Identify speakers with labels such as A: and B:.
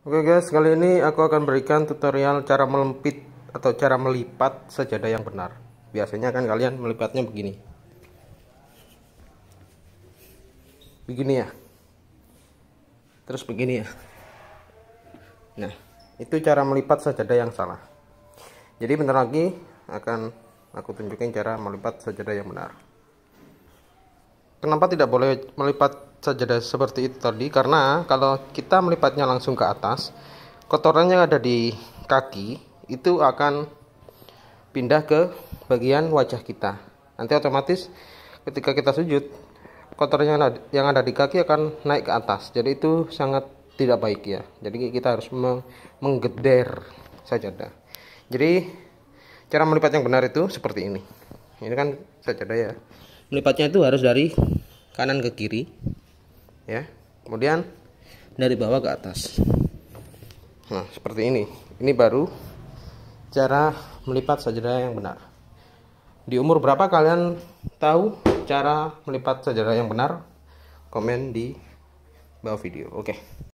A: Oke guys, kali ini aku akan berikan tutorial cara melempit atau cara melipat sajadah yang benar. Biasanya kan kalian melipatnya begini. Begini ya. Terus begini ya. Nah, itu cara melipat sajadah yang salah. Jadi bentar lagi akan aku tunjukin cara melipat sajadah yang benar kenapa tidak boleh melipat sajadah seperti itu tadi? Karena kalau kita melipatnya langsung ke atas, kotoran yang ada di kaki itu akan pindah ke bagian wajah kita. Nanti otomatis ketika kita sujud, kotoran yang ada, yang ada di kaki akan naik ke atas. Jadi itu sangat tidak baik ya. Jadi kita harus menggeder sajadah. Jadi cara melipat yang benar itu seperti ini. Ini kan sajadah ya melipatnya itu harus dari kanan ke kiri ya kemudian dari bawah ke atas nah seperti ini ini baru cara melipat sajadah yang benar di umur berapa kalian tahu cara melipat sajadah yang benar komen di bawah video oke